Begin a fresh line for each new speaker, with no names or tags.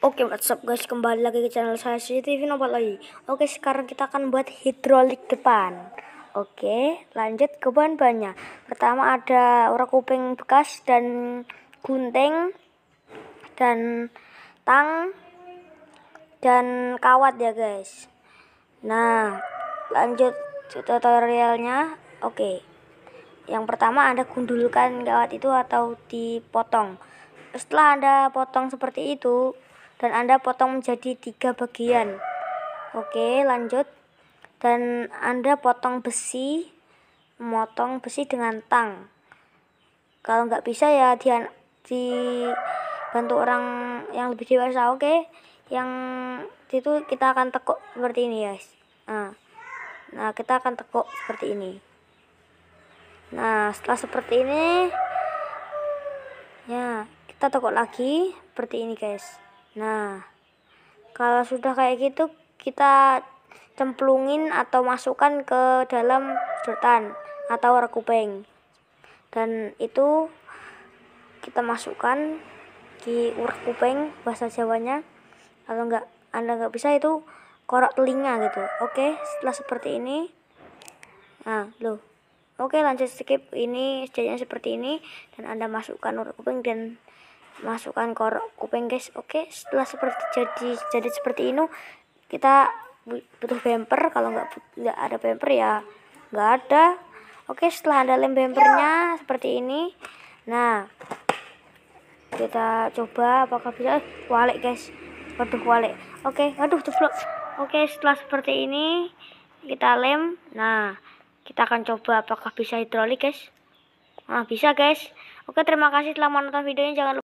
Oke WhatsApp guys kembali lagi ke channel saya CCTV Nobat lagi Oke sekarang kita akan buat hidrolik depan Oke lanjut ke bahan-bahannya Pertama ada urat kuping bekas dan gunting Dan tang Dan kawat ya guys Nah lanjut tutorialnya Oke yang pertama Anda gundulkan kawat itu atau dipotong setelah Anda potong seperti itu dan Anda potong menjadi tiga bagian. Oke, lanjut. Dan Anda potong besi, memotong besi dengan tang. Kalau nggak bisa ya di, dibantu orang yang lebih dewasa, oke? Yang itu kita akan tekuk seperti ini, guys. Nah, nah kita akan tekuk seperti ini. Nah, setelah seperti ini, ya, kita tekuk lagi seperti ini, guys. Nah, kalau sudah kayak gitu kita cemplungin atau masukkan ke dalam sedotan atau rekupeng. Dan itu kita masukkan di rekupeng bahasa Jawanya kalau enggak Anda enggak bisa itu korak telinga gitu. Oke, setelah seperti ini nah, loh. Oke, lanjut skip. Ini sejajarnya seperti ini dan Anda masukkan kuping dan masukkan ke kuping guys oke setelah seperti jadi jadi seperti ini kita butuh bumper kalau nggak nggak ada bumper ya nggak ada oke setelah ada lem bumpernya seperti ini nah kita coba apakah bisa eh, walek guys waduh walek oke waduh aduh oke setelah seperti ini kita lem nah kita akan coba apakah bisa hidrolik guys nah bisa guys oke terima kasih telah menonton videonya jangan lupa